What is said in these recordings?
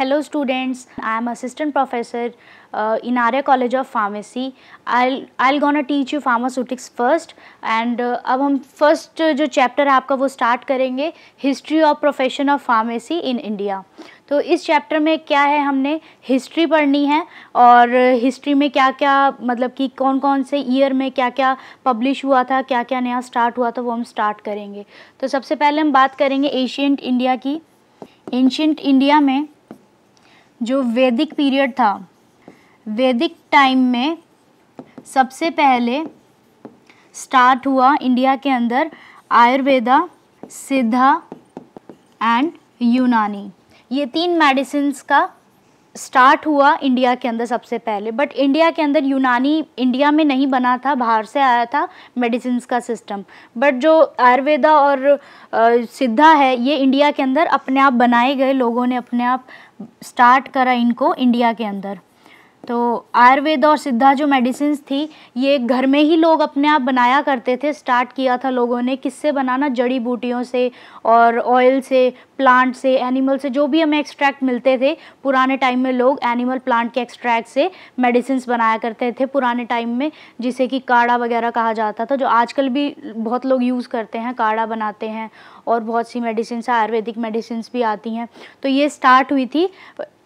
Hello students, I am assistant professor uh, in Arya College of Pharmacy. I'll I'll gonna teach you pharmaceutics first and uh, अब हम first जो chapter है आपका वो start करेंगे history of profession of pharmacy in India. तो इस chapter में क्या है हमने हिस्ट्री पढ़नी है और हिस्ट्री में क्या क्या मतलब कि कौन कौन से ईयर में क्या क्या पब्लिश हुआ था क्या क्या नया स्टार्ट हुआ था वो हम स्टार्ट करेंगे तो सबसे पहले हम बात करेंगे एशियंट इंडिया की एंशंट इंडिया में जो वैदिक पीरियड था वैदिक टाइम में सबसे पहले स्टार्ट हुआ इंडिया के अंदर आयुर्वेदा सिद्धा एंड यूनानी ये तीन मेडिसिन का स्टार्ट हुआ इंडिया के अंदर सबसे पहले बट इंडिया के अंदर यूनानी इंडिया में नहीं बना था बाहर से आया था मेडिसिन का सिस्टम बट जो आयुर्वेदा और सिद्धा है ये इंडिया के अंदर अपने आप बनाए गए लोगों ने अपने आप स्टार्ट करा इनको इंडिया के अंदर तो आयुर्वेद और सिद्धा जो मेडिसिन थी ये घर में ही लोग अपने आप बनाया करते थे स्टार्ट किया था लोगों ने किससे बनाना जड़ी बूटियों से और ऑयल से प्लांट से एनिमल से जो भी हमें एक्सट्रैक्ट मिलते थे पुराने टाइम में लोग एनिमल प्लांट के एक्सट्रैक्ट से मेडिसिन बनाया करते थे पुराने टाइम में जिसे कि काढ़ा वगैरह कहा जाता था जो आजकल भी बहुत लोग यूज़ करते हैं काढ़ा बनाते हैं और बहुत सी मेडिसिन आयुर्वेदिक मेडिसिन भी आती हैं तो ये स्टार्ट हुई थी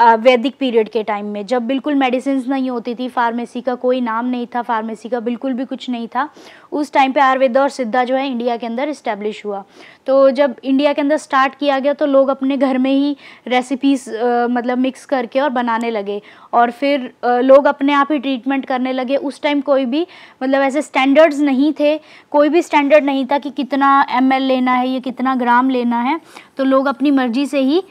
वैदिक पीरियड के टाइम में जब बिल्कुल मेडिसिन नहीं होती थी फार्मेसी का कोई नाम नहीं था फार्मेसी का बिल्कुल भी कुछ नहीं था उस टाइम पे आयुर्वेदा और सिद्धा जो है इंडिया के अंदर इस्टेब्लिश हुआ तो जब इंडिया के अंदर स्टार्ट किया गया तो लोग अपने घर में ही रेसिपीज़ मतलब मिक्स करके और बनाने लगे और फिर आ, लोग अपने आप ही ट्रीटमेंट करने लगे उस टाइम कोई भी मतलब ऐसे स्टैंडर्ड्स नहीं थे कोई भी स्टैंडर्ड नहीं था कि कितना एम लेना है या कितना ग्राम लेना है तो लोग अपनी मर्जी से ही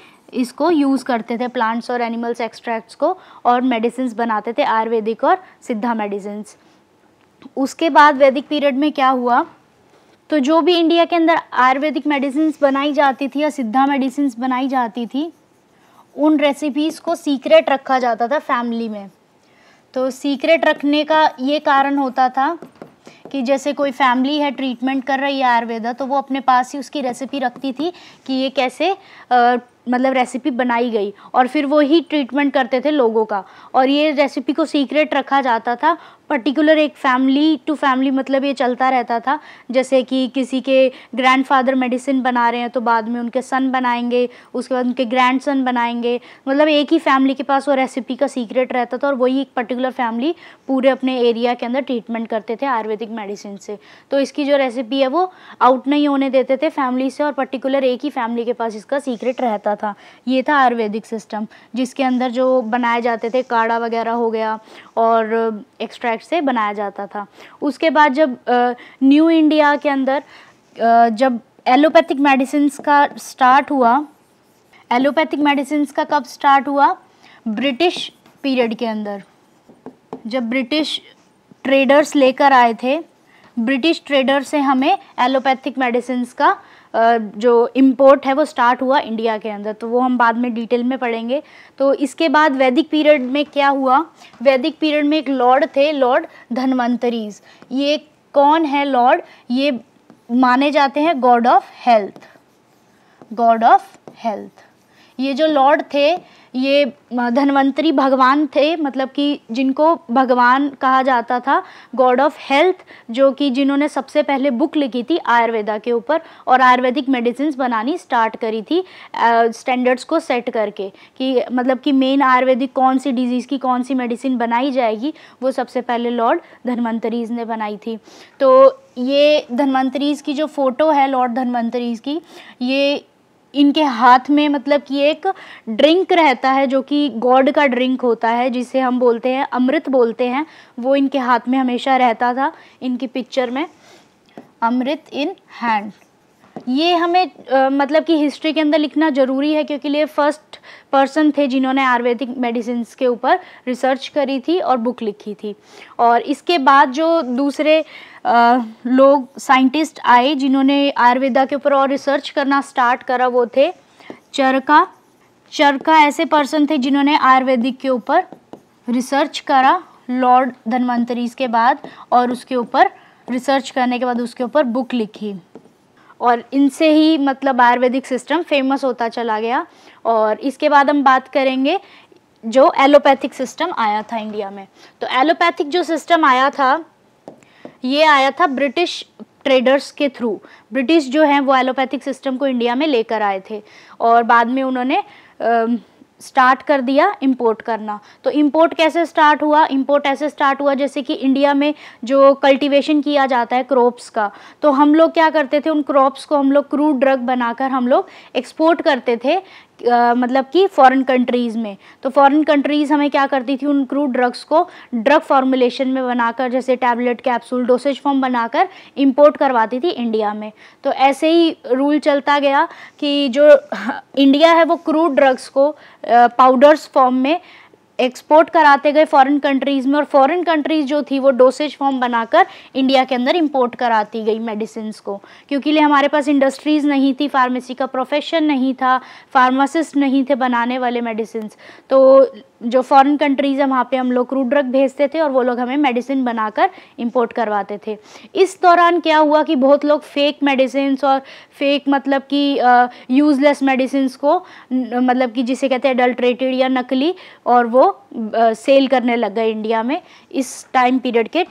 इसको यूज़ करते थे प्लांट्स और एनिमल्स एक्सट्रैक्ट्स को और मेडिसिन बनाते थे आयुर्वेदिक और सिद्धा मेडिसिन उसके बाद वैदिक पीरियड में क्या हुआ तो जो भी इंडिया के अंदर आयुर्वेदिक मेडिसिन बनाई जाती थी या सिद्धा मेडिसिन बनाई जाती थी उन रेसिपीज़ को सीक्रेट रखा जाता था फैमिली में तो सीक्रेट रखने का ये कारण होता था कि जैसे कोई फैमिली है ट्रीटमेंट कर रही है आयुर्वेदा तो वो अपने पास ही उसकी रेसिपी रखती थी कि ये कैसे मतलब रेसिपी बनाई गई और फिर वो ही ट्रीटमेंट करते थे लोगों का और ये रेसिपी को सीक्रेट रखा जाता था पर्टिकुलर एक फैमिली टू फैमिली मतलब ये चलता रहता था जैसे कि किसी के ग्रैंडफादर मेडिसिन बना रहे हैं तो बाद में उनके सन बनाएंगे उसके बाद उनके ग्रैंडसन बनाएंगे मतलब एक ही फैमिली के पास वो रेसिपी का सीक्रेट रहता था और वही एक पर्टिकुलर फैमिली पूरे अपने एरिया के अंदर ट्रीटमेंट करते थे आयुर्वेदिक मेडिसिन से तो इसकी जो रेसिपी है वो आउट नहीं होने देते थे फैमिली से और पर्टिकुलर एक ही फैमिली के पास इसका सीक्रेट रहता होता था ये था आयुर्वेदिक सिस्टम जिसके अंदर जो बनाए जाते थे काढ़ा वगैरह हो गया और एक्सट्रैक्ट से बनाया जाता था उसके बाद जब न्यू इंडिया के अंदर जब एलोपैथिक मेडिसिन का स्टार्ट हुआ एलोपैथिक मेडिसिन का कब स्टार्ट हुआ ब्रिटिश पीरियड के अंदर जब ब्रिटिश ट्रेडर्स लेकर आए थे ब्रिटिश ट्रेडर से हमें एलोपैथिक मेडिसिन का जो इम्पोर्ट है वो स्टार्ट हुआ इंडिया के अंदर तो वो हम बाद में डिटेल में पढ़ेंगे तो इसके बाद वैदिक पीरियड में क्या हुआ वैदिक पीरियड में एक लॉर्ड थे लॉर्ड धनवंतरीज ये कौन है लॉर्ड ये माने जाते हैं god of health god of health ये जो लॉर्ड थे ये धनवंतरी भगवान थे मतलब कि जिनको भगवान कहा जाता था गॉड ऑफ हेल्थ जो कि जिन्होंने सबसे पहले बुक लिखी थी आयुर्वेदा के ऊपर और आयुर्वेदिक मेडिसिन बनानी स्टार्ट करी थी स्टैंडर्ड्स को सेट करके कि मतलब कि मेन आयुर्वेदिक कौन सी डिजीज़ की कौन सी मेडिसिन बनाई जाएगी वो सबसे पहले लॉर्ड धनवंतरीज ने बनाई थी तो ये धनवंतरीज की जो फ़ोटो है लॉर्ड धनवंतरीज की ये इनके हाथ में मतलब कि एक ड्रिंक रहता है जो कि गॉड का ड्रिंक होता है जिसे हम बोलते हैं अमृत बोलते हैं वो इनके हाथ में हमेशा रहता था इनकी पिक्चर में अमृत इन हैंड ये हमें आ, मतलब कि हिस्ट्री के अंदर लिखना ज़रूरी है क्योंकि ये फर्स्ट पर्सन थे जिन्होंने आयुर्वेदिक मेडिसिन के ऊपर रिसर्च करी थी और बुक लिखी थी और इसके बाद जो दूसरे आ, लोग साइंटिस्ट आए जिन्होंने आयुर्वेदा के ऊपर और रिसर्च करना स्टार्ट करा वो थे चरका चरका ऐसे पर्सन थे जिन्होंने आयुर्वेदिक के ऊपर रिसर्च करा लॉर्ड धनवंतरीज के बाद और उसके ऊपर रिसर्च करने के बाद उसके ऊपर बुक लिखी और इनसे ही मतलब आयुर्वेदिक सिस्टम फेमस होता चला गया और इसके बाद हम बात करेंगे जो एलोपैथिक सिस्टम आया था इंडिया में तो एलोपैथिक जो सिस्टम आया था ये आया था ब्रिटिश ट्रेडर्स के थ्रू ब्रिटिश जो हैं वो एलोपैथिक सिस्टम को इंडिया में लेकर आए थे और बाद में उन्होंने स्टार्ट कर दिया इंपोर्ट करना तो इंपोर्ट कैसे स्टार्ट हुआ इंपोर्ट ऐसे स्टार्ट हुआ जैसे कि इंडिया में जो कल्टीवेशन किया जाता है क्रॉप्स का तो हम लोग क्या करते थे उन क्रॉप्स को हम लोग क्रूड ड्रग बनाकर हम लोग एक्सपोर्ट करते थे मतलब कि फॉरेन कंट्रीज़ में तो फॉरेन कंट्रीज़ हमें क्या करती थी उन क्रूड ड्रग्स को ड्रग फॉर्मुलेशन में बनाकर जैसे टैबलेट कैप्सूल डोसेज फॉर्म बनाकर इंपोर्ट करवाती थी इंडिया में तो ऐसे ही रूल चलता गया कि जो इंडिया है वो क्रूड ड्रग्स को पाउडर्स फॉर्म में एक्सपोर्ट कराते गए फॉरेन कंट्रीज़ में और फॉरेन कंट्रीज़ जो थी वो डोसेज फॉर्म बनाकर इंडिया के अंदर इंपोर्ट कराती गई मेडिसिन को क्योंकि लिए हमारे पास इंडस्ट्रीज़ नहीं थी फार्मेसी का प्रोफेशन नहीं था फार्मासिस्ट नहीं थे बनाने वाले मेडिसिन तो जो फॉरेन कंट्रीज़ है वहाँ पे हम लोग क्रूड ड्रग भेजते थे और वो लोग हमें मेडिसिन बनाकर इंपोर्ट करवाते थे इस दौरान क्या हुआ कि बहुत लोग फेक मेडिसिन और फेक मतलब कि यूज़लेस मेडिसिन को मतलब कि जिसे कहते हैं अडल्ट्रेटेड या नकली और वो आ, सेल करने लग गए इंडिया में इस टाइम पीरियड के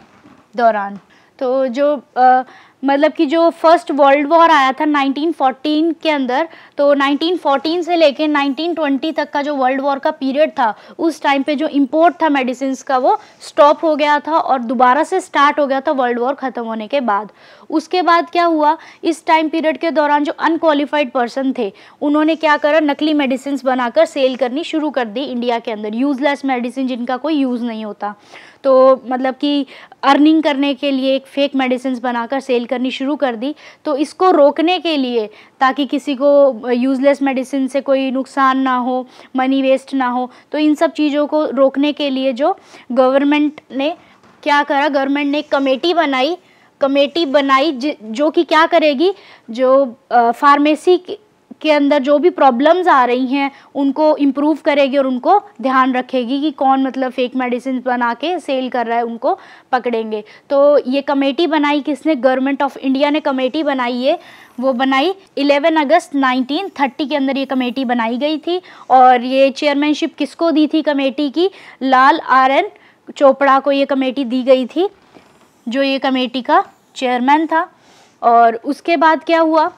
दौरान तो जो आ, मतलब कि जो फर्स्ट वर्ल्ड वॉर आया था 1914 के अंदर तो 1914 से लेके 1920 तक का जो वर्ल्ड वॉर का पीरियड था उस टाइम पे जो इंपोर्ट था मेडिसिन का वो स्टॉप हो गया था और दोबारा से स्टार्ट हो गया था वर्ल्ड वॉर ख़त्म होने के बाद उसके बाद क्या हुआ इस टाइम पीरियड के दौरान जो अनकालीफाइड पर्सन थे उन्होंने क्या करा नकली मेडिसिन बनाकर सेल करनी शुरू कर दी इंडिया के अंदर यूजलेस मेडिसिन जिनका कोई यूज़ नहीं होता तो मतलब कि अर्निंग करने के लिए एक फेक मेडिसिन बनाकर सेल करनी शुरू कर दी तो इसको रोकने के लिए ताकि किसी को यूज़लेस मेडिसिन से कोई नुकसान ना हो मनी वेस्ट ना हो तो इन सब चीज़ों को रोकने के लिए जो गवर्नमेंट ने क्या करा गवर्नमेंट ने एक कमेटी बनाई कमेटी बनाई जो कि क्या करेगी जो फार्मेसी के अंदर जो भी प्रॉब्लम्स आ रही हैं उनको इम्प्रूव करेगी और उनको ध्यान रखेगी कि कौन मतलब फेक मेडिसिन बना के सेल कर रहा है उनको पकड़ेंगे तो ये कमेटी बनाई किसने गवर्नमेंट ऑफ इंडिया ने कमेटी बनाई है वो बनाई 11 अगस्त 1930 के अंदर ये कमेटी बनाई गई थी और ये चेयरमैनशिप किसको दी थी कमेटी की लाल आर एन चोपड़ा को ये कमेटी दी गई थी जो ये कमेटी का चेयरमैन था और उसके बाद क्या हुआ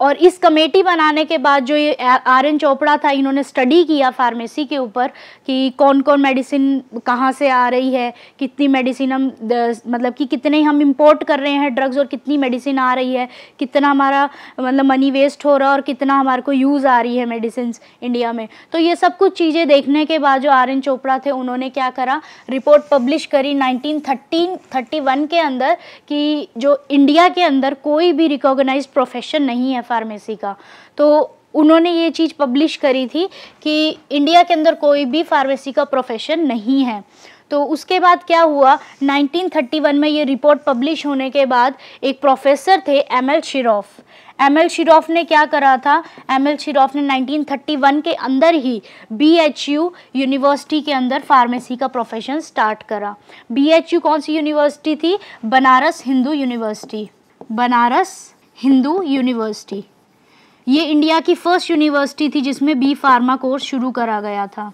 और इस कमेटी बनाने के बाद जो ये आर एन चोपड़ा था इन्होंने स्टडी किया फार्मेसी के ऊपर कि कौन कौन मेडिसिन कहाँ से आ रही है कितनी मेडिसिन हम मतलब कि कितने हम इंपोर्ट कर रहे हैं ड्रग्स और कितनी मेडिसिन आ रही है कितना हमारा मतलब मनी वेस्ट हो रहा है और कितना हमारे को यूज़ आ रही है मेडिसिन इंडिया में तो ये सब कुछ चीज़ें देखने के बाद जो आर एन चोपड़ा थे उन्होंने क्या करा रिपोर्ट पब्लिश करी नाइनटीन थर्टीन के अंदर कि जो इंडिया के अंदर कोई भी रिकॉग्नाइज प्रोफेशन नहीं है फार्मेसी का तो उन्होंने ये चीज़ पब्लिश करी थी कि इंडिया के अंदर कोई भी फार्मेसी का प्रोफेशन नहीं है तो उसके बाद क्या हुआ 1931 में ये रिपोर्ट पब्लिश होने के बाद एक प्रोफेसर थे M L Schroff M L Schroff ने क्या करा था एम एल शिरोफ ने 1931 के अंदर ही बी एच यू यूनिवर्सिटी के अंदर फार्मेसी का प्रोफेशन स्टार्ट करा बी एच यू कौन सी यूनिवर्सिटी थी बनारस हिंदू यूनिवर्सिटी बनारस हिंदू यूनिवर्सिटी ये इंडिया की फर्स्ट यूनिवर्सिटी थी जिसमें बी फार्मा कोर्स शुरू करा गया था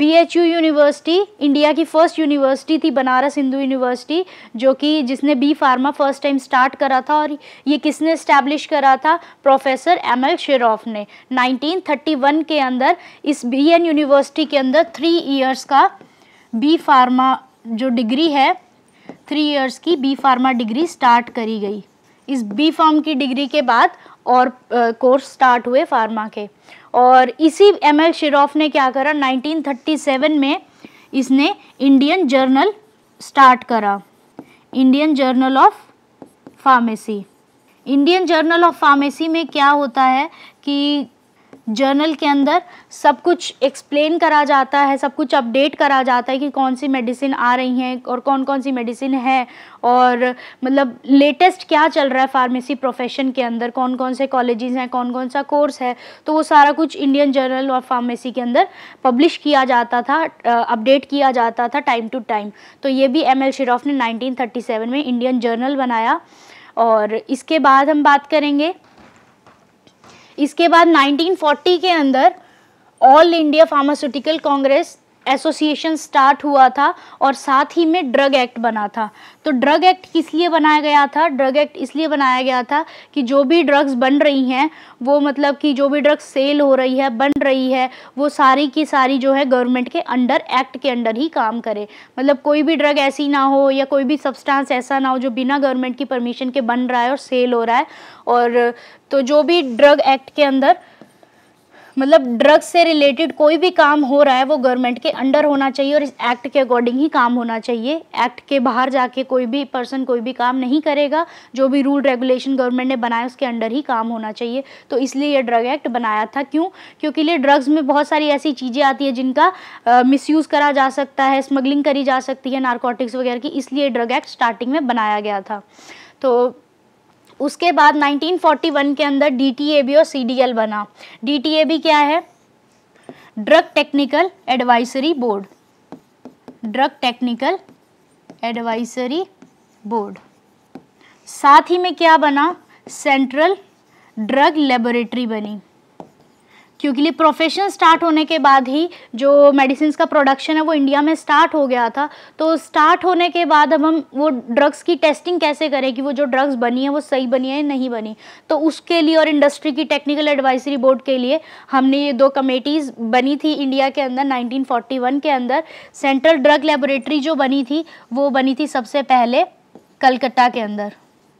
B H U university India की फ़र्स्ट यूनिवर्सिटी थी बनारस हिंदू यूनिवर्सिटी जो कि जिसने B pharma first time start करा था और ये किसने इस्टेब्लिश करा था प्रोफेसर एम एल शेरॉफ ने 1931 के अंदर इस बी एन यूनिवर्सिटी के अंदर थ्री ईयर्स का बी फार्मा जो डिग्री है थ्री ईयर्स की बी फार्मा डिग्री स्टार्ट करी गई इस बी फॉर्म की डिग्री के बाद और कोर्स स्टार्ट हुए फार्मा के और इसी एम एल शिरोफ ने क्या करा 1937 में इसने इंडियन जर्नल स्टार्ट करा Indian journal of pharmacy Indian journal of pharmacy में क्या होता है कि जर्नल के अंदर सब कुछ एक्सप्लेन करा जाता है सब कुछ अपडेट करा जाता है कि कौन सी मेडिसिन आ रही हैं और कौन कौन सी मेडिसिन है और मतलब लेटेस्ट क्या चल रहा है फार्मेसी प्रोफेशन के अंदर कौन कौन से कॉलेजेस हैं कौन कौन सा कोर्स है तो वो सारा कुछ इंडियन जर्नल और फार्मेसी के अंदर पब्लिश किया जाता था अपडेट किया जाता था टाइम टू टाइम तो ये भी एम एल शिरोफ ने नाइनटीन में इंडियन जर्नल बनाया और इसके बाद हम बात करेंगे इसके बाद 1940 के अंदर all India pharmaceutical congress association start हुआ था और साथ ही में ड्रग एक्ट बना था तो ड्रग एक्ट किस लिए बनाया गया था ड्रग एक्ट इसलिए बनाया गया था कि जो भी ड्रग्स बन रही हैं वो मतलब कि जो भी ड्रग्स सेल हो रही है बन रही है वो सारी की सारी जो है गवर्नमेंट के अंडर एक्ट के अंडर ही काम करे मतलब कोई भी ड्रग ऐसी ना हो या कोई भी सब्सटांस ऐसा ना हो जो बिना गवर्नमेंट की परमिशन के बन रहा है और सेल हो रहा है और तो जो भी ड्रग एक्ट के अंदर मतलब ड्रग्स से रिलेटेड कोई भी काम हो रहा है वो गवर्नमेंट के अंडर होना चाहिए और इस एक्ट के अकॉर्डिंग ही काम होना चाहिए एक्ट के बाहर जाके कोई भी पर्सन कोई भी काम नहीं करेगा जो भी रूल रेगुलेशन गवर्नमेंट ने बनाया उसके अंडर ही काम होना चाहिए तो इसलिए ये ड्रग एक्ट बनाया था क्यों क्योंकि ये ड्रग्स में बहुत सारी ऐसी चीज़ें आती है जिनका मिस करा जा सकता है स्मगलिंग करी जा सकती है नारकोटिक्स वगैरह की इसलिए ड्रग एक्ट स्टार्टिंग में बनाया गया था तो उसके बाद 1941 के अंदर डी और सी बना डी क्या है drug technical advisory board drug technical advisory board साथ ही में क्या बना सेंट्रल ड्रग लेबोरेटरी बनी क्योंकि लिए प्रोफेशन स्टार्ट होने के बाद ही जो मेडिसिन का प्रोडक्शन है वो इंडिया में स्टार्ट हो गया था तो स्टार्ट होने के बाद अब हम वो ड्रग्स की टेस्टिंग कैसे करें कि वो जो ड्रग्स बनी है वो सही बनी है या नहीं बनी तो उसके लिए और इंडस्ट्री की टेक्निकल एडवाइजरी बोर्ड के लिए हमने ये दो कमेटीज़ बनी थी इंडिया के अंदर नाइनटीन के अंदर सेंट्रल ड्रग लेबोरेटरी जो बनी थी वो बनी थी सबसे पहले कलकत्ता के अंदर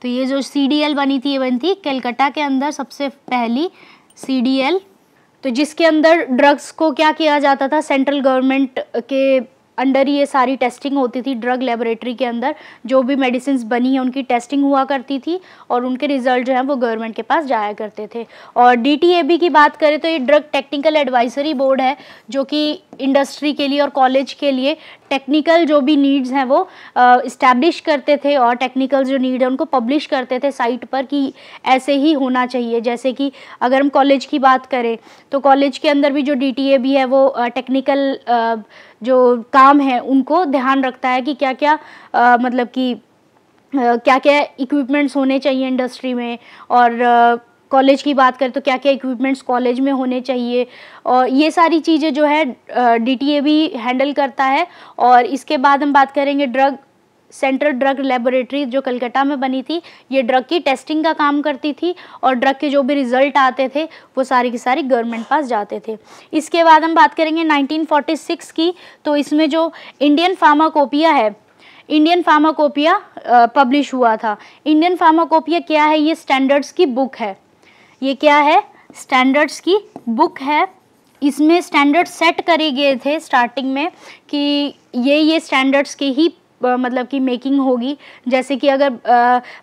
तो ये जो सी बनी थी ये बनी थी कलकत्ता के अंदर सबसे पहली सी तो जिसके अंदर ड्रग्स को क्या किया जाता था सेंट्रल गवर्नमेंट के अंडर ये सारी टेस्टिंग होती थी ड्रग लेबोरेटरी के अंदर जो भी मेडिसिन बनी हैं उनकी टेस्टिंग हुआ करती थी और उनके रिजल्ट जो है वो गवर्नमेंट के पास जाया करते थे और डी की बात करें तो ये ड्रग टेक्निकल एडवाइजरी बोर्ड है जो कि इंडस्ट्री के लिए और कॉलेज के लिए टेक्निकल जो भी नीड्स हैं वो इस्टेब्लिश uh, करते थे और टेक्निकल जो नीड है उनको पब्लिश करते थे साइट पर कि ऐसे ही होना चाहिए जैसे कि अगर हम कॉलेज की बात करें तो कॉलेज के अंदर भी जो डी भी है वो टेक्निकल uh, uh, जो काम है उनको ध्यान रखता है कि क्या क्या uh, मतलब कि क्या क्या इक्विपमेंट्स होने चाहिए इंडस्ट्री में और कॉलेज की बात करें तो क्या क्या इक्विपमेंट्स कॉलेज में होने चाहिए और ये सारी चीज़ें जो है डी टी ए भी हैंडल करता है और इसके बाद हम बात करेंगे ड्रग सेंट्रल ड्रग लेबोरेटरी जो कलकत्ता में बनी थी ये ड्रग की टेस्टिंग का काम करती थी और ड्रग के जो भी रिजल्ट आते थे वो सारे के सारे गवर्नमेंट पास जाते थे इसके बाद हम बात करेंगे 1946 की तो इसमें जो इंडियन फार्माकोपिया है इंडियन फार्माकोपिया पब्लिश हुआ था इंडियन फार्माकोपिया क्या है ये स्टैंडर्ड्स की बुक है ये क्या है स्टैंडर्ड्स की बुक है इसमें स्टैंडर्ड सेट करे गए थे स्टार्टिंग में कि ये ये स्टैंडर्ड्स के ही मतलब कि मेकिंग होगी जैसे कि अगर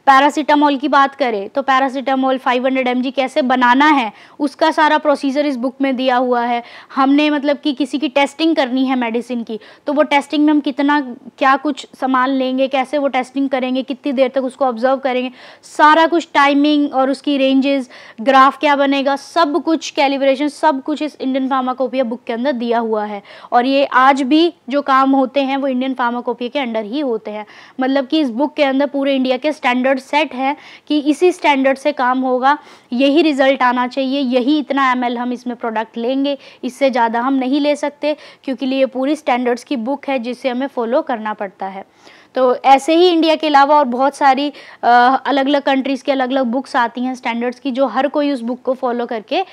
पैरासीटामोल की बात करें तो पैरासीटामोल 500 हंड्रेड कैसे बनाना है उसका सारा प्रोसीजर इस बुक में दिया हुआ है हमने मतलब कि किसी की टेस्टिंग करनी है मेडिसिन की तो वो टेस्टिंग में हम कितना क्या कुछ सामान लेंगे कैसे वो टेस्टिंग करेंगे कितनी देर तक उसको ऑब्जर्व करेंगे सारा कुछ टाइमिंग और उसकी रेंजेस ग्राफ क्या बनेगा सब कुछ कैलिब्रेशन सब कुछ इस इंडियन फार्माकोपिया बुक के अंदर दिया हुआ है और ये आज भी जो काम होते हैं वो इंडियन फार्माकोपिया के अंडर ही होते हैं मतलब कि इस बुक के अंदर पूरे इंडिया के स्टैंडर्ड सेट हैं कि इसी स्टैंडर्ड से काम होगा यही रिज़ल्ट आना चाहिए यही इतना एम हम इसमें प्रोडक्ट लेंगे इससे ज़्यादा हम नहीं ले सकते क्योंकि ये पूरी स्टैंडर्ड्स की बुक है जिसे हमें फॉलो करना पड़ता है तो ऐसे ही इंडिया के अलावा और बहुत सारी अलग अलग कंट्रीज़ की अलग अलग बुक्स आती हैं स्टैंडर्ड्स की जो हर कोई उस बुक को फॉलो करके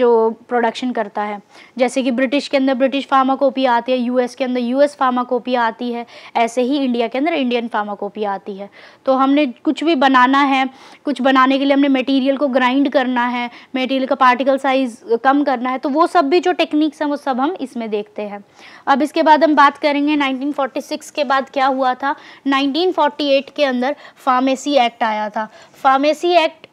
जो प्रोडक्शन करता है जैसे कि ब्रिटिश के अंदर ब्रिटिश फार्माकोपिया आती है यूएस के अंदर यूएस फार्माकोपिया आती है ऐसे ही इंडिया के अंदर इंडियन फार्माकोपिया आती है तो हमने कुछ भी बनाना है कुछ बनाने के लिए हमने मटीरियल को ग्राइंड करना है मटीरियल का पार्टिकल साइज कम करना है तो वो सब भी जो टेक्निक्स हैं वो सब हम इसमें देखते हैं अब इसके बाद हम बात करेंगे 1946 के बाद क्या हुआ था 1948 के अंदर फार्मेसी एक्ट आया था फार्मेसी एक्ट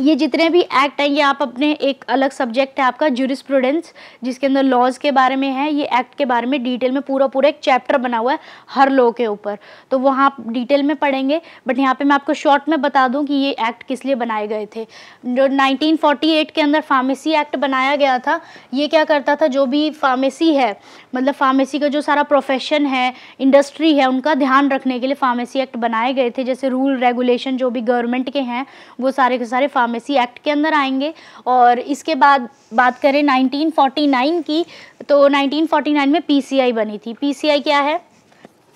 ये जितने भी एक्ट हैं ये आप अपने एक अलग सब्जेक्ट है आपका जूरिस्प्रूडेंस जिसके अंदर लॉज के बारे में है ये एक्ट के बारे में डिटेल में पूरा पूरा एक चैप्टर बना हुआ है हर लॉ के ऊपर तो वहाँ आप डिटेल में पढ़ेंगे बट यहाँ पे मैं आपको शॉर्ट में बता दूँ कि ये एक्ट किस लिए बनाए गए थे जो नाइनटीन के अंदर फार्मेसी एक्ट बनाया गया था ये क्या करता था जो भी फार्मेसी है मतलब फार्मेसी का जो सारा प्रोफेशन है इंडस्ट्री है उनका ध्यान रखने के लिए फार्मेसी एक्ट बनाए गए थे जैसे रूल रेगुलेशन जो भी गवर्नमेंट के हैं वो सारे के सारे फार्मेसी एक्ट के अंदर आएंगे और इसके बाद बात करें 1949 की तो 1949 में पीसीआई बनी थी पीसीआई क्या है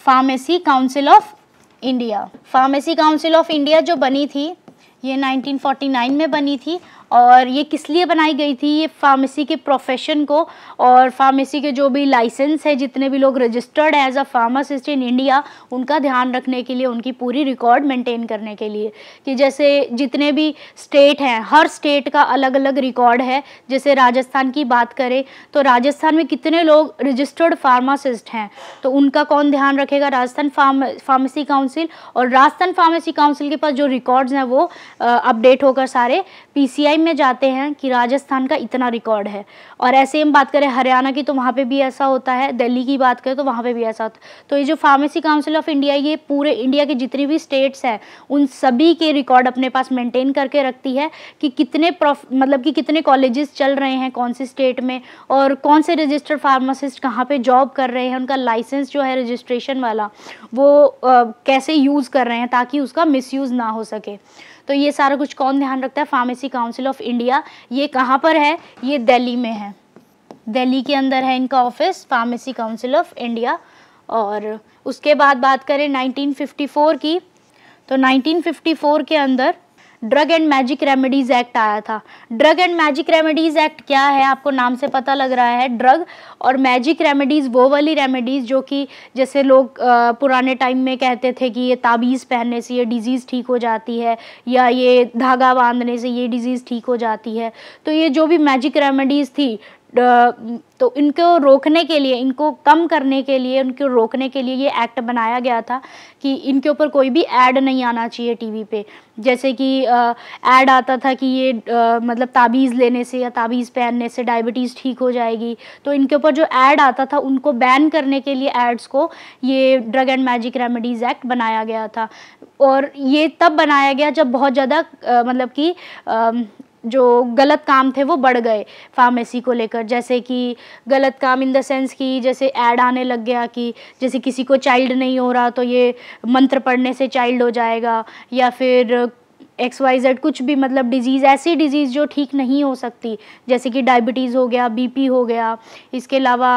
pharmacy council of India pharmacy council of India जो बनी थी ये 1949 में बनी थी और ये किस लिए बनाई गई थी ये फार्मेसी के प्रोफेशन को और फार्मेसी के जो भी लाइसेंस है जितने भी लोग registered as a pharmacist in India उनका ध्यान रखने के लिए उनकी पूरी रिकॉर्ड मेंटेन करने के लिए कि जैसे जितने भी स्टेट हैं हर स्टेट का अलग अलग रिकॉर्ड है जैसे राजस्थान की बात करें तो राजस्थान में कितने लोग रजिस्टर्ड फार्मासिस्ट हैं तो उनका कौन ध्यान रखेगा राजस्थान फार्म फार्मेसी काउंसिल और राजस्थान फार्मेसी काउंसिल के पास जो रिकॉर्ड्स हैं वो अपडेट होकर सारे पी एम में जाते हैं कि राजस्थान का इतना रिकॉर्ड है और ऐसे हम बात करें हरियाणा की तो वहाँ पे भी ऐसा होता है दिल्ली की बात करें तो वहाँ पे भी ऐसा होता है तो ये जो फार्मेसी काउंसिल ऑफ इंडिया ये पूरे इंडिया के जितनी भी स्टेट्स हैं उन सभी के रिकॉर्ड अपने पास मेंटेन करके रखती है कि कितने मतलब कि कितने कॉलेजेस चल रहे हैं कौन से स्टेट में और कौन से रजिस्टर्ड फार्मासिस्ट कहाँ पर जॉब कर रहे हैं उनका लाइसेंस जो है रजिस्ट्रेशन वाला वो आ, कैसे यूज़ कर रहे हैं ताकि उसका मिस ना हो सके तो ये सारा कुछ कौन ध्यान रखता है फार्मेसी काउंसिल ऑफ इंडिया ये कहाँ पर है ये दिल्ली में है दिल्ली के अंदर है इनका office pharmacy council of India और उसके बाद बात करें 1954 की तो 1954 के अंदर drug and magic remedies act आया था drug and magic remedies act क्या है आपको नाम से पता लग रहा है ड्रग और मैजिक रेमेडीज़ वो वाली रेमेडीज़ जो कि जैसे लोग पुराने टाइम में कहते थे कि ये ताबीज़ पहनने से ये डिज़ीज़ ठीक हो जाती है या ये धागा बांधने से ये डिज़ीज़ ठीक हो जाती है तो ये जो भी मैजिक रेमेडीज़ थी तो इनको रोकने के लिए इनको कम करने के लिए उनको रोकने के लिए ये एक्ट बनाया गया था कि इनके ऊपर कोई भी ऐड नहीं आना चाहिए टीवी पे जैसे कि ऐड आता था कि ये आ, मतलब ताबीज़ लेने से या ताबीज़ पहनने से डायबिटीज़ ठीक हो जाएगी तो इनके ऊपर जो ऐड आता था उनको बैन करने के लिए एड्स को ये drug and magic remedies act बनाया गया था और ये तब बनाया गया जब बहुत ज़्यादा मतलब कि जो गलत काम थे वो बढ़ गए फार्मेसी को लेकर जैसे कि गलत काम इन द सेंस कि जैसे ऐड आने लग गया कि जैसे किसी को चाइल्ड नहीं हो रहा तो ये मंत्र पढ़ने से चाइल्ड हो जाएगा या फिर एक्स वाई जेड कुछ भी मतलब डिजीज़ ऐसी डिजीज़ जो ठीक नहीं हो सकती जैसे कि डायबिटीज़ हो गया बीपी हो गया इसके अलावा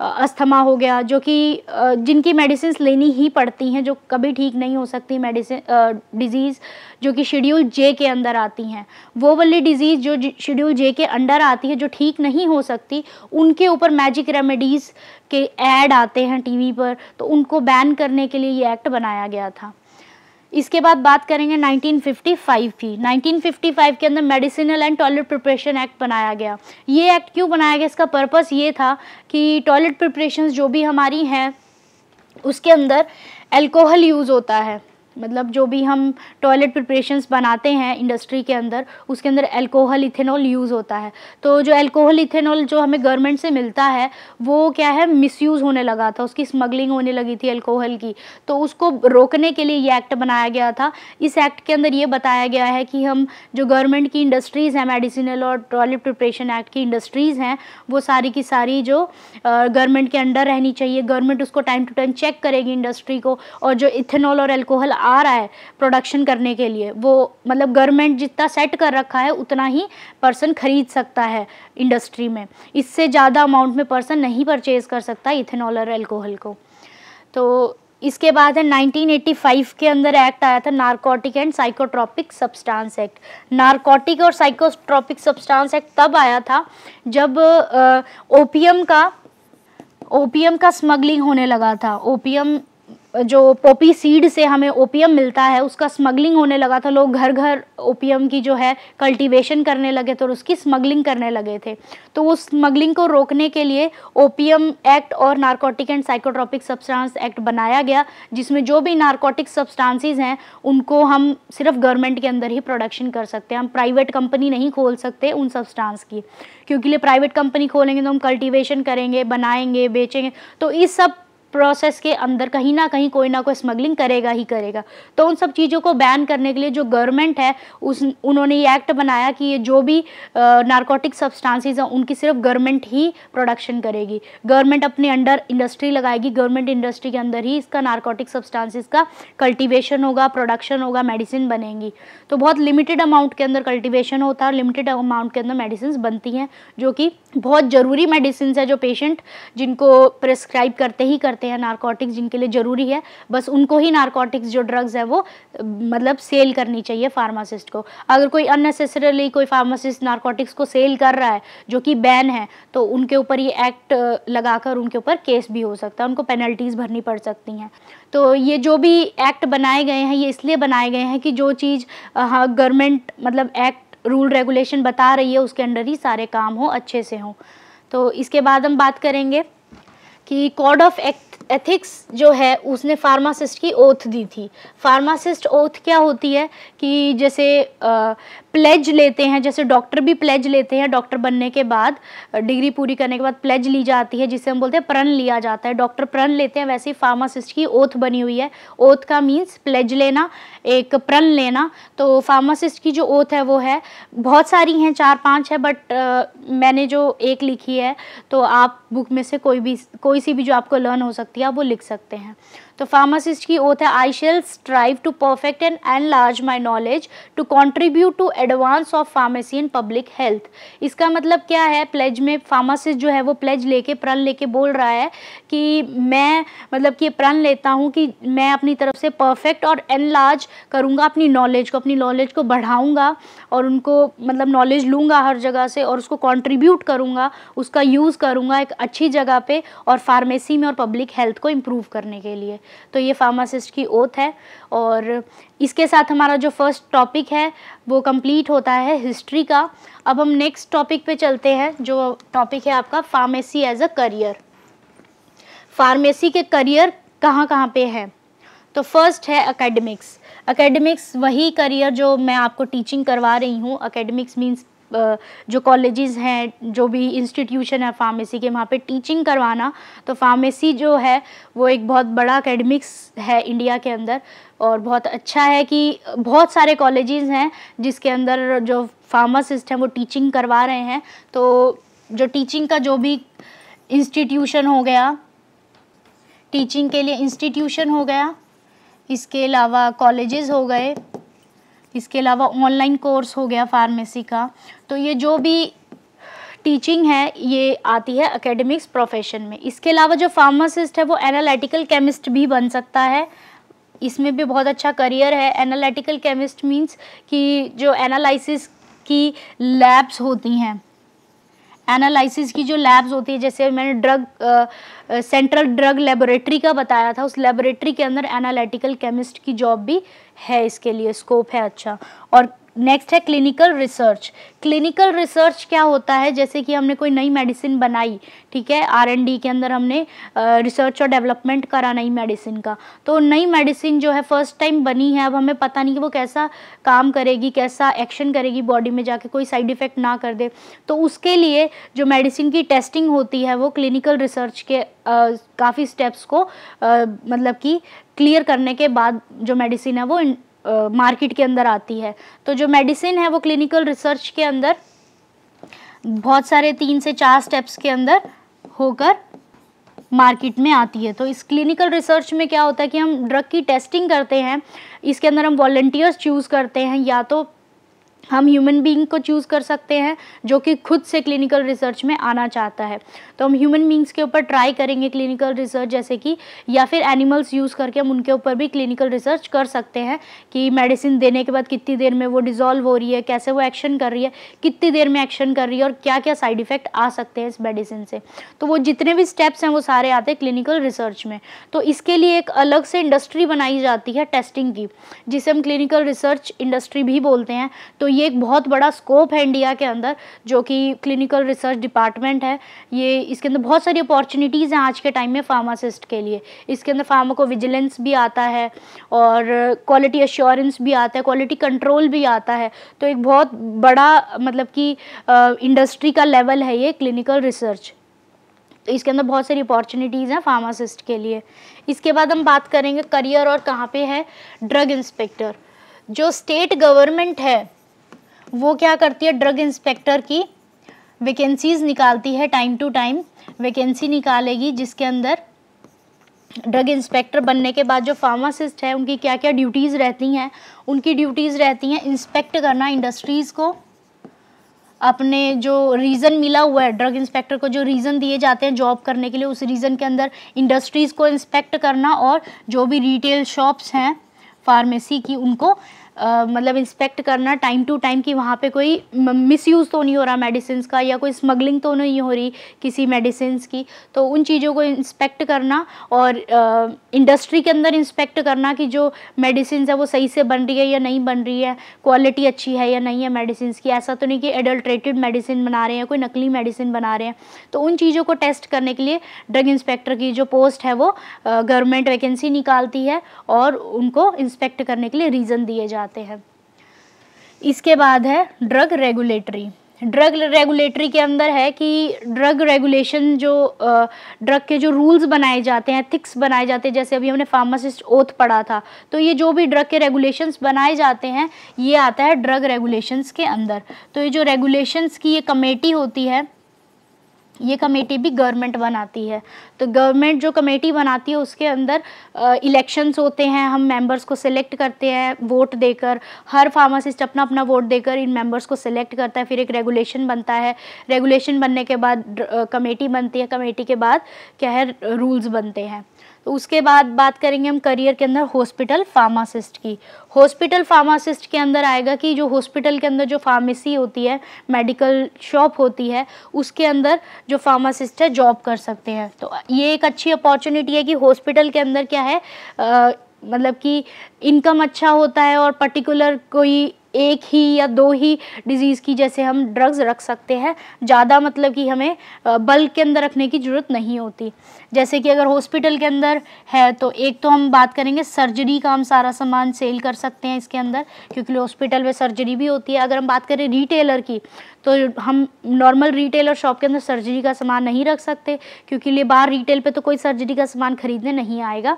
अस्थमा हो गया जो कि जिनकी मेडिसिन लेनी ही पड़ती हैं जो कभी ठीक नहीं हो सकती मेडिसिन डिज़ीज़ जो कि शेड्यूल जे के अंदर आती हैं वो वाली डिज़ीज़ जो शेड्यूल जे के अंडर आती है जो ठीक नहीं हो सकती उनके ऊपर मैजिक रेमेडीज़ के एड आते हैं टीवी पर तो उनको बैन करने के लिए ये एक्ट बनाया गया था इसके बाद बात करेंगे 1955 की 1955 के अंदर medicinal and toilet preparation act बनाया गया ये एक्ट क्यों बनाया गया इसका पर्पस ये था कि टॉयलेट प्रिपरेशन जो भी हमारी हैं उसके अंदर एल्कोहल यूज़ होता है मतलब जो भी हम टॉयलेट प्रिपरेशंस बनाते हैं इंडस्ट्री के अंदर उसके अंदर अल्कोहल इथेनॉल यूज़ होता है तो जो अल्कोहल इथेनॉल जो हमें गवर्नमेंट से मिलता है वो क्या है मिसयूज़ होने लगा था उसकी स्मगलिंग होने लगी थी अल्कोहल की तो उसको रोकने के लिए ये एक्ट बनाया गया था इस एक्ट के अंदर ये बताया गया है कि हम जो गवर्नमेंट की इंडस्ट्रीज़ हैं मेडिसिनल और टॉयलेट प्रिपरेशन एक्ट की इंडस्ट्रीज़ हैं वो सारी की सारी जो गवर्नमेंट के अंडर रहनी चाहिए गवर्नमेंट उसको टाइम टू टाइम चेक करेगी इंडस्ट्री को और जो इथेनॉल और एल्कोहल आ रहा है प्रोडक्शन करने के लिए वो मतलब गवर्नमेंट जितना सेट कर रखा है उतना ही पर्सन खरीद सकता है इंडस्ट्री में इससे ज़्यादा अमाउंट में पर्सन नहीं परचेज कर सकता इथेनॉल और एल्कोहल को तो इसके बाद है 1985 के अंदर एक्ट आया था narcotic and psychotropic substance act narcotic और साइकोट्रॉपिक सब्सटेंस एक्ट तब आया था जब ओपीएम का ओपीएम का स्मगलिंग होने लगा था ओपीएम जो पोपी सीड से हमें ओपियम मिलता है उसका स्मगलिंग होने लगा था लोग घर घर ओपियम की जो है कल्टीवेशन करने लगे थे और उसकी स्मगलिंग करने लगे थे तो उस स्मगलिंग को रोकने के लिए ओपियम एक्ट और narcotic and psychotropic substance act बनाया गया जिसमें जो भी नारकोटिक सब्सटांसिस हैं उनको हम सिर्फ गवर्नमेंट के अंदर ही प्रोडक्शन कर सकते हैं हम प्राइवेट कंपनी नहीं खोल सकते उन सब्सटांस की क्योंकि लिए प्राइवेट कंपनी खोलेंगे तो हम कल्टिवेशन करेंगे बनाएंगे बेचेंगे तो इस सब प्रोसेस के अंदर कहीं ना कहीं कोई ना कोई स्मगलिंग करेगा ही करेगा तो उन सब चीज़ों को बैन करने के लिए जो गवर्नमेंट है उस उन्होंने ये एक्ट बनाया कि ये जो भी नारकोटिक सब्सटेंसेस हैं उनकी सिर्फ गवर्नमेंट ही प्रोडक्शन करेगी गवर्नमेंट अपने अंडर इंडस्ट्री लगाएगी गवर्नमेंट इंडस्ट्री के अंदर ही इसका नारकोटिक सब्सटांसिस का कल्टिवेशन होगा प्रोडक्शन होगा मेडिसिन बनेंगी तो बहुत लिमिटेड अमाउंट के अंदर कल्टिवेशन होता है लिमिटेड अमाउंट के अंदर मेडिसिन बनती हैं जो कि बहुत ज़रूरी मेडिसिन है जो पेशेंट जिनको प्रिस्क्राइब करते ही करते करते हैं नारकोटिक्स जिनके लिए ज़रूरी है बस उनको ही नारकोटिक्स जो ड्रग्स है वो मतलब सेल करनी चाहिए फार्मासिस्ट को अगर कोई अननेसेसरली कोई फार्मासिस्ट नारकोटिक्स को सेल कर रहा है जो कि बैन है तो उनके ऊपर ये एक्ट लगाकर उनके ऊपर केस भी हो सकता है उनको पेनल्टीज़ भरनी पड़ सकती हैं तो ये जो भी एक्ट बनाए गए हैं ये इसलिए बनाए गए हैं कि जो चीज़ गवर्नमेंट हाँ, मतलब एक्ट रूल रेगुलेशन बता रही है उसके अंडर ही सारे काम हो अच्छे से हो तो इसके बाद हम बात करेंगे कि कोड ऑफ एक्ट एथिक्स जो है उसने फार्मासिस्ट की ओथ दी थी फार्मासिस्ट ओथ क्या होती है कि जैसे प्लेज लेते हैं जैसे डॉक्टर भी प्लेज लेते हैं डॉक्टर बनने के बाद डिग्री पूरी करने के बाद प्लेज ली जाती है जिसे हम बोलते हैं प्रण लिया जाता है डॉक्टर प्रण लेते हैं वैसे ही फार्मासिस्ट की ओथ बनी हुई है ओथ का मीन्स प्लेज लेना एक प्रण लेना तो फार्मासिस्ट की जो ओथ है वो है बहुत सारी हैं चार पाँच है बट आ, मैंने जो एक लिखी है तो आप बुक में से कोई भी कोई सी भी जो आपको लर्न हो सकती है आप वो लिख सकते हैं तो फार्मासिस्ट की ओथ है I shall strive to perfect and enlarge my knowledge to contribute to advance of pharmacy in public health इसका मतलब क्या है प्लेज में फार्मासिस्ट जो है वो प्लेज लेके प्रण लेके बोल रहा है कि मैं मतलब कि प्रण लेता हूँ कि मैं अपनी तरफ से परफेक्ट और एनलार्ज करूँगा अपनी नॉलेज को अपनी नॉलेज को बढ़ाऊँगा और उनको मतलब नॉलेज लूँगा हर जगह से और उसको कॉन्ट्रीब्यूट करूँगा उसका यूज़ करूँगा एक अच्छी जगह पे और फार्मेसी में और पब्लिक हेल्थ को इम्प्रूव करने के लिए तो ये फार्मासिस्ट की ओथ है और इसके साथ हमारा जो फर्स्ट टॉपिक है वो कंप्लीट होता है हिस्ट्री का अब हम नेक्स्ट टॉपिक पे चलते हैं जो टॉपिक है आपका pharmacy as a career pharmacy के करियर कहाँ कहाँ पे हैं तो फर्स्ट है अकेडमिक्स अकेडमिक्स वही करियर जो मैं आपको टीचिंग करवा रही हूँ अकेडमिक्स मीन्स जो कॉलेजेस हैं जो भी इंस्टीट्यूशन है फार्मेसी के वहाँ पे टीचिंग करवाना तो फार्मेसी जो है वो एक बहुत बड़ा अकेडमिक्स है इंडिया के अंदर और बहुत अच्छा है कि बहुत सारे कॉलेजेस हैं जिसके अंदर जो फार्मासिस्ट हैं वो टीचिंग करवा रहे हैं तो जो टीचिंग का जो भी इंस्टीट्यूशन हो गया टीचिंग के लिए इंस्टीट्यूशन हो गया इसके अलावा कॉलेजेस हो गए इसके अलावा ऑनलाइन कोर्स हो गया फार्मेसी का तो ये जो भी टीचिंग है ये आती है अकेडमिक्स प्रोफेशन में इसके अलावा जो फार्मासिस्ट है वो एनालिटिकल केमिस्ट भी बन सकता है इसमें भी बहुत अच्छा करियर है एनालिटिकल केमिस्ट मीन्स कि जो एनालिसिस की लैब्स होती हैं एनालिसिस की जो लैब्स होती है जैसे मैंने ड्रग सेंट्रल ड्रग लेबोरेटरी का बताया था उस लेबोरेटरी के अंदर एनालिटिकल केमिस्ट की जॉब भी है इसके लिए स्कोप है अच्छा और नेक्स्ट है क्लिनिकल रिसर्च क्लिनिकल रिसर्च क्या होता है जैसे कि हमने कोई नई मेडिसिन बनाई ठीक है आर एंड डी के अंदर हमने रिसर्च और डेवलपमेंट करा नई मेडिसिन का तो नई मेडिसिन जो है फर्स्ट टाइम बनी है अब हमें पता नहीं कि वो कैसा काम करेगी कैसा एक्शन करेगी बॉडी में जाके कोई साइड इफ़ेक्ट ना कर दे तो उसके लिए जो मेडिसिन की टेस्टिंग होती है वो क्लिनिकल रिसर्च के काफ़ी स्टेप्स को आ, मतलब कि क्लियर करने के बाद जो मेडिसिन है वो मार्केट के अंदर आती है तो जो मेडिसिन है वो क्लिनिकल रिसर्च के अंदर बहुत सारे तीन से चार स्टेप्स के अंदर होकर मार्केट में आती है तो इस क्लिनिकल रिसर्च में क्या होता है कि हम ड्रग की टेस्टिंग करते हैं इसके अंदर हम वॉल्टियर्स चूज़ करते हैं या तो हम ह्यूमन बीइंग को चूज़ कर सकते हैं जो कि खुद से क्लिनिकल रिसर्च में आना चाहता है तो हम ह्यूमन बींग्स के ऊपर ट्राई करेंगे क्लिनिकल रिसर्च जैसे कि या फिर एनिमल्स यूज़ करके हम उनके ऊपर भी क्लिनिकल रिसर्च कर सकते हैं कि मेडिसिन देने के बाद कितनी देर में वो डिज़ोल्व हो रही है कैसे वो एक्शन कर रही है कितनी देर में एक्शन कर रही है और क्या क्या साइड इफ़ेक्ट आ सकते हैं इस मेडिसिन से तो वो जितने भी स्टेप्स हैं वो सारे आते हैं क्लिनिकल रिसर्च में तो इसके लिए एक अलग से इंडस्ट्री बनाई जाती है टेस्टिंग की जिसे हम क्लिनिकल रिसर्च इंडस्ट्री भी बोलते हैं तो ये एक बहुत बड़ा स्कोप है इंडिया के अंदर जो कि क्लिनिकल रिसर्च डिपार्टमेंट है ये इसके अंदर बहुत सारी अपॉर्चुनिटीज़ हैं आज के टाइम में फार्मासिस्ट के लिए इसके अंदर फार्मा को विजिलेंस भी आता है और क्वालिटी एश्योरेंस भी आता है क्वालिटी कंट्रोल भी आता है तो एक बहुत बड़ा मतलब कि इंडस्ट्री का लेवल है ये क्लिनिकल रिसर्च तो इसके अंदर बहुत सारी अपॉर्चुनिटीज़ हैं फार्मासिस्ट के लिए इसके बाद हम बात करेंगे करियर और कहाँ पे है ड्रग इंस्पेक्टर जो स्टेट गवर्नमेंट है वो क्या करती है ड्रग इंस्पेक्टर की वैकेंसीज निकालती है टाइम टू टाइम वैकेंसी निकालेगी जिसके अंदर ड्रग इंस्पेक्टर बनने के बाद जो फार्मासिस्ट है उनकी क्या क्या ड्यूटीज़ रहती हैं उनकी ड्यूटीज़ रहती हैं इंस्पेक्ट करना इंडस्ट्रीज़ को अपने जो रीज़न मिला हुआ है ड्रग इंस्पेक्टर को जो रीज़न दिए जाते हैं जॉब करने के लिए उस रीज़न के अंदर इंडस्ट्रीज़ को इंस्पेक्ट करना और जो भी रिटेल शॉप्स हैं फार्मेसी की उनको मतलब इंस्पेक्ट करना टाइम टू टाइम कि वहाँ पे कोई मिसयूज़ तो नहीं हो रहा मेडिसिन का या कोई स्मगलिंग तो नहीं हो रही किसी मेडिसिन की तो उन चीज़ों को इंस्पेक्ट करना और इंडस्ट्री के अंदर इंस्पेक्ट करना कि जो मेडिसिन है वो सही से बन रही है या नहीं बन रही है क्वालिटी अच्छी है या नहीं है मेडिसिन की ऐसा तो नहीं कि एडल्ट्रेटेड मेडिसिन बना रहे हैं कोई नकली मेडिसिन बना रहे हैं तो उन चीज़ों को टेस्ट करने के लिए ड्रग इंस्पेक्टर की जो पोस्ट है वो गवर्नमेंट वैकेंसी निकालती है और उनको इंस्पेक्ट करने के लिए रीज़न दिए जाते हैं आते हैं इसके बाद है ड्रग रेगुलेटरी ड्रग रेगुलेटरी के अंदर है कि ड्रग रेगुलेशन जो ड्रग के जो रूल्स बनाए जाते हैं थिक्स बनाए जाते हैं जैसे अभी हमने फार्मासिस्ट ओथ पढ़ा था तो ये जो भी ड्रग के रेगुलेशंस बनाए जाते हैं ये आता है ड्रग रेगुलेशंस के अंदर तो ये जो रेगुलेशंस की ये कमेटी होती है ये कमेटी भी गवर्नमेंट बनाती है तो गवर्नमेंट जो कमेटी बनाती है उसके अंदर इलेक्शंस होते हैं हम मेंबर्स को सिलेक्ट करते हैं वोट देकर हर फार्मासिस्ट अपना अपना वोट देकर इन मेंबर्स को सिलेक्ट करता है फिर एक रेगुलेशन बनता है रेगुलेशन बनने के बाद कमेटी बनती है कमेटी के बाद क्या है रूल्स बनते हैं तो उसके बाद बात करेंगे हम करियर के अंदर हॉस्पिटल फार्मासिस्ट की हॉस्पिटल फार्मासिस्ट के अंदर आएगा कि जो हॉस्पिटल के अंदर जो फार्मेसी होती है मेडिकल शॉप होती है उसके अंदर जो फार्मासिस्ट है जॉब कर सकते हैं तो ये एक अच्छी अपॉर्चुनिटी है कि हॉस्पिटल के अंदर क्या है आ, मतलब कि इनकम अच्छा होता है और पर्टिकुलर कोई एक ही या दो ही डिज़ीज़ की जैसे हम ड्रग्स रख सकते हैं ज़्यादा मतलब कि हमें बल्क के अंदर रखने की ज़रूरत नहीं होती जैसे कि अगर हॉस्पिटल के अंदर है तो एक तो हम बात करेंगे सर्जरी का हम सारा सामान सेल कर सकते हैं इसके अंदर क्योंकि हॉस्पिटल में सर्जरी भी होती है अगर हम बात करें रिटेलर की तो हम नॉर्मल रिटेलर शॉप के अंदर सर्जरी का सामान नहीं रख सकते क्योंकि लिए बाहर रिटेल पे तो कोई सर्जरी का सामान खरीदने नहीं आएगा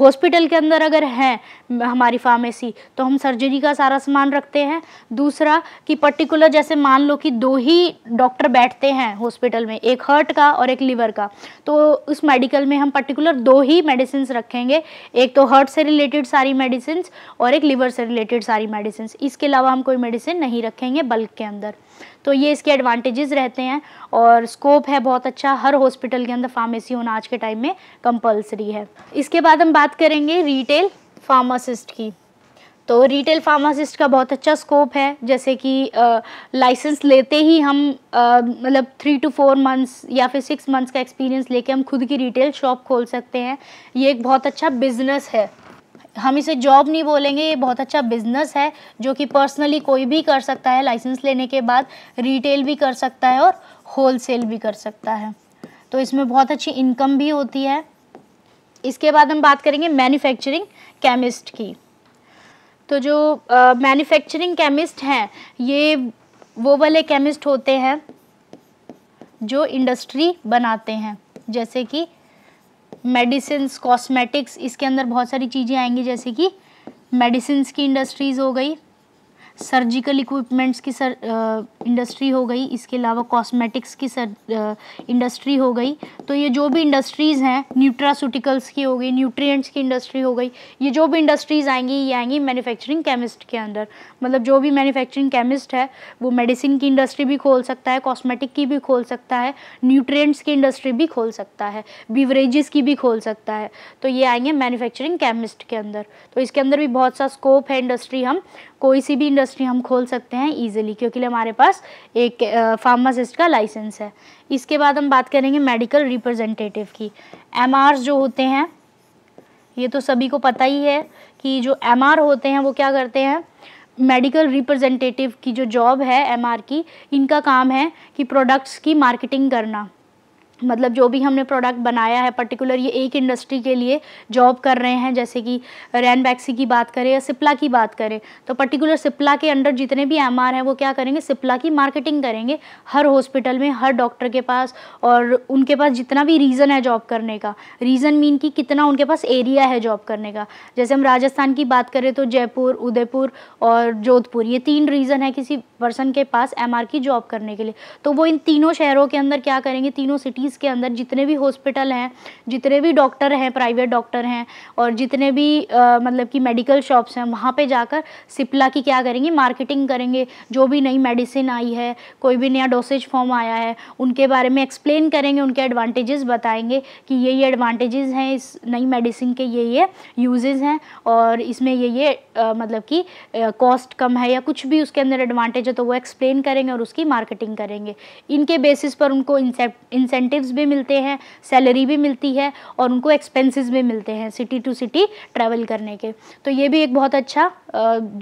हॉस्पिटल के अंदर अगर है हमारी फार्मेसी तो हम सर्जरी का सारा सामान रख सकते हैं दूसरा कि पर्टिकुलर जैसे मान लो कि दो ही डॉक्टर बैठते हैं हॉस्पिटल में एक हर्ट का और एक लीवर का तो उस मेडिकल में हम पर्टिकुलर दो ही मेडिसिन रखेंगे एक तो हर्ट से रिलेटेड सारी मेडिसिन और एक लीवर से रिलेटेड सारी मेडिसिन इसके अलावा हम कोई मेडिसिन नहीं रखेंगे बल्क के अंदर तो ये इसके एडवांटेजेस रहते हैं और स्कोप है बहुत अच्छा हर हॉस्पिटल के अंदर फार्मेसी होना आज के टाइम में कंपलसरी है इसके बाद हम बात करेंगे रिटेल फार्मासिस्ट की तो रिटेल फार्मासिस्ट का बहुत अच्छा स्कोप है जैसे कि लाइसेंस लेते ही हम मतलब थ्री टू फोर मंथ्स या फिर सिक्स मंथ्स का एक्सपीरियंस लेके हम खुद की रिटेल शॉप खोल सकते हैं ये एक बहुत अच्छा बिजनेस है हम इसे जॉब नहीं बोलेंगे ये बहुत अच्छा बिजनेस है जो कि पर्सनली कोई भी कर सकता है लाइसेंस लेने के बाद रिटेल भी कर सकता है और होलसेल भी कर सकता है तो इसमें बहुत अच्छी इनकम भी होती है इसके बाद हम बात करेंगे मैन्युफैक्चरिंग केमिस्ट की तो जो मैन्युफैक्चरिंग केमिस्ट हैं ये वो वाले केमिस्ट होते हैं जो इंडस्ट्री बनाते हैं जैसे कि मेडिसिन कॉस्मेटिक्स इसके अंदर बहुत सारी चीज़ें आएंगी जैसे कि मेडिसिन की इंडस्ट्रीज़ हो गई सर्जिकल इक्विपमेंट्स की सर इंडस्ट्री हो गई इसके अलावा कॉस्मेटिक्स की सर इंडस्ट्री हो गई तो ये जो भी इंडस्ट्रीज़ हैं न्यूट्रासूटिकल्स की हो गई न्यूट्रिएंट्स की इंडस्ट्री हो गई ये जो भी इंडस्ट्रीज़ आएंगी ये आएंगी मैन्युफैक्चरिंग केमिस्ट के अंदर मतलब जो भी मैन्युफैक्चरिंग केमिस्ट है वो मेडिसिन की इंडस्ट्री भी खोल सकता है कॉस्मेटिक की भी खोल सकता है न्यूट्रियट्स की इंडस्ट्री भी खोल सकता है बीवरेजेस की भी खोल सकता है तो ये आएंगे मैन्युफैक्चरिंग केमिस्ट के अंदर तो इसके अंदर भी बहुत सा स्कोप है इंडस्ट्री हम कोई सी भी इंडस्ट्री इंडस्ट्री हम खोल सकते हैं ईजिली क्योंकि हमारे पास एक फार्मासिस्ट का लाइसेंस है इसके बाद हम बात करेंगे मेडिकल रिप्रेजेंटेटिव की एम जो होते हैं ये तो सभी को पता ही है कि जो एम होते हैं वो क्या करते हैं मेडिकल रिप्रेजेंटेटिव की जो जॉब है एम की इनका काम है कि प्रोडक्ट्स की मार्केटिंग करना मतलब जो भी हमने प्रोडक्ट बनाया है पर्टिकुलर ये एक इंडस्ट्री के लिए जॉब कर रहे हैं जैसे कि रैन बैक्सी की बात करें या सिप्ला की बात करें तो पर्टिकुलर सिप्ला के अंडर जितने भी एम हैं वो क्या करेंगे सिप्ला की मार्केटिंग करेंगे हर हॉस्पिटल में हर डॉक्टर के पास और उनके पास जितना भी रीज़न है जॉब करने का रीज़न मीन कि कितना उनके पास एरिया है जॉब करने का जैसे हम राजस्थान की बात करें तो जयपुर उदयपुर और जोधपुर ये तीन रीज़न है किसी पर्सन के पास एम की जॉब करने के लिए तो वो इन तीनों शहरों के अंदर क्या करेंगे तीनों सिटी सिटीज़ के अंदर जितने भी हॉस्पिटल हैं जितने भी डॉक्टर हैं प्राइवेट डॉक्टर हैं और जितने भी आ, मतलब कि मेडिकल शॉप्स हैं वहाँ पे जाकर सिप्ला की क्या करेंगे मार्केटिंग करेंगे जो भी नई मेडिसिन आई है कोई भी नया डोसेज फॉर्म आया है उनके बारे में एक्सप्लेन करेंगे उनके एडवांटेजेस बताएंगे कि ये ये एडवांटेजेस हैं इस नई मेडिसिन के ये ये यूजेज़ हैं और इसमें ये ये आ, मतलब कि कॉस्ट कम है या कुछ भी उसके अंदर एडवांटेज है तो वो एक्सप्लेन करेंगे और उसकी मार्केटिंग करेंगे इनके बेसिस पर उनको इंसेंटिव इंसेंटिव्स भी मिलते हैं सैलरी भी मिलती है और उनको एक्सपेंसेस भी मिलते हैं सिटी टू सिटी ट्रैवल करने के तो ये भी एक बहुत अच्छा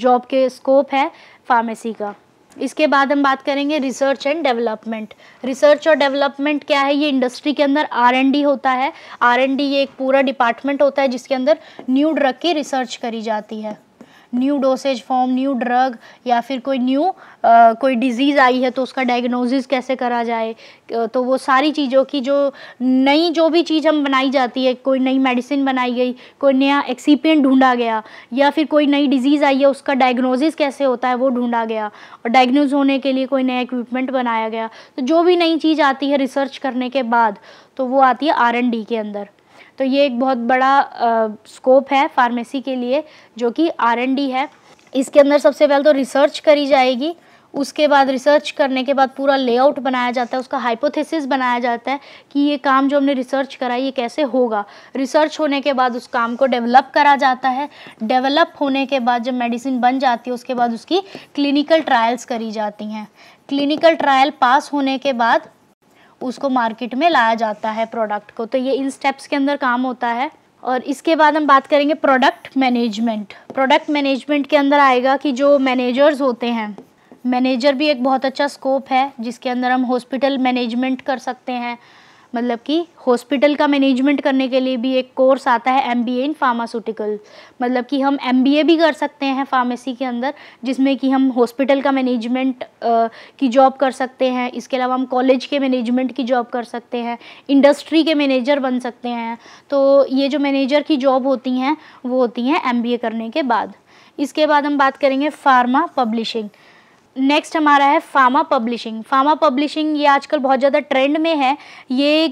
जॉब के स्कोप है फार्मेसी का इसके बाद हम बात करेंगे रिसर्च एंड डेवलपमेंट रिसर्च और डेवलपमेंट क्या है ये इंडस्ट्री के अंदर आर एंड डी होता है आर एन डी ये एक पूरा डिपार्टमेंट होता है जिसके अंदर न्यू ड्रग की रिसर्च करी जाती है new dosage form new drug या फिर कोई न्यू कोई डिजीज़ आई है तो उसका डायग्नोसिस कैसे करा जाए तो वो सारी चीज़ों की जो नई जो भी चीज़ हम बनाई जाती है कोई नई मेडिसिन बनाई गई कोई नया एक्सीपियन ढूंढा गया या फिर कोई नई डिजीज़ आई है उसका डायग्नोसिस कैसे होता है वो ढूंढा गया और डायग्नोज होने के लिए कोई नया इक्विपमेंट बनाया गया तो जो भी नई चीज़ आती है रिसर्च करने के बाद तो वो आती है आर के अंदर तो ये एक बहुत बड़ा स्कोप है फार्मेसी के लिए जो कि आर है इसके अंदर सबसे पहले तो रिसर्च करी जाएगी उसके बाद रिसर्च करने के बाद पूरा लेआउट बनाया जाता है उसका हाइपोथेसिस बनाया जाता है कि ये काम जो हमने रिसर्च करा ये कैसे होगा रिसर्च होने के बाद उस काम को डेवलप करा जाता है डेवलप होने के बाद जब मेडिसिन बन जाती है उसके बाद उसकी क्लिनिकल ट्रायल्स करी जाती हैं क्लिनिकल ट्रायल पास होने के बाद उसको मार्केट में लाया जाता है प्रोडक्ट को तो ये इन स्टेप्स के अंदर काम होता है और इसके बाद हम बात करेंगे प्रोडक्ट मैनेजमेंट प्रोडक्ट मैनेजमेंट के अंदर आएगा कि जो मैनेजर्स होते हैं मैनेजर भी एक बहुत अच्छा स्कोप है जिसके अंदर हम हॉस्पिटल मैनेजमेंट कर सकते हैं मतलब कि हॉस्पिटल का मैनेजमेंट करने के लिए भी एक कोर्स आता है M B A in pharmaceutical मतलब कि हम एम बी ए भी कर सकते हैं फार्मेसी के अंदर जिसमें कि हम हॉस्पिटल का मैनेजमेंट की जॉब कर सकते हैं इसके अलावा हम कॉलेज के मैनेजमेंट की जॉब कर सकते हैं इंडस्ट्री के मैनेजर बन सकते हैं तो ये जो मैनेजर की जॉब होती हैं वो होती हैं एम बी ए करने के बाद इसके बाद हम बात करेंगे फार्मा पब्लिशिंग नेक्स्ट हमारा है फार्मा पब्लिशिंग फार्मा पब्लिशिंग ये आजकल बहुत ज़्यादा ट्रेंड में है ये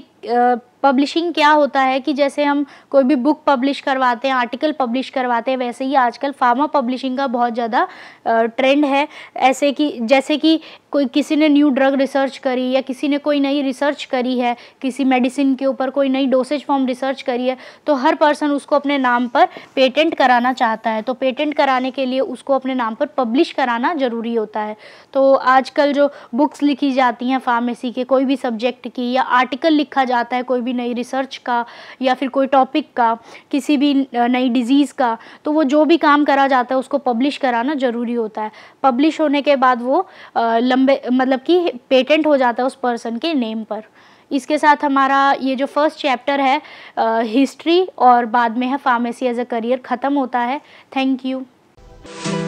पब्लिशिंग क्या होता है कि जैसे हम कोई भी बुक पब्लिश करवाते हैं आर्टिकल पब्लिश करवाते हैं वैसे ही आजकल फार्मा पब्लिशिंग का बहुत ज़्यादा ट्रेंड है ऐसे कि जैसे कि कोई किसी ने न्यू ड्रग रिसर्च करी या किसी ने कोई नई रिसर्च करी है किसी मेडिसिन के ऊपर कोई नई डोसेज फॉर्म रिसर्च करी है तो हर पर्सन उसको अपने नाम पर पेटेंट कराना चाहता है तो पेटेंट कराने के लिए उसको अपने नाम पर पब्लिश कराना ज़रूरी होता है तो आजकल जो बुक्स लिखी जाती हैं फार्मेसी के कोई भी सब्जेक्ट की या आर्टिकल लिखा जाता है कोई भी भी नई रिसर्च का या फिर कोई टॉपिक का किसी भी नई डिज़ीज़ का तो वो जो भी काम करा जाता है उसको पब्लिश कराना ज़रूरी होता है पब्लिश होने के बाद वो लंबे मतलब कि पेटेंट हो जाता है उस पर्सन के नेम पर इसके साथ हमारा ये जो फर्स्ट चैप्टर है हिस्ट्री और बाद में है फार्मेसी एज अ करियर ख़त्म होता है थैंक यू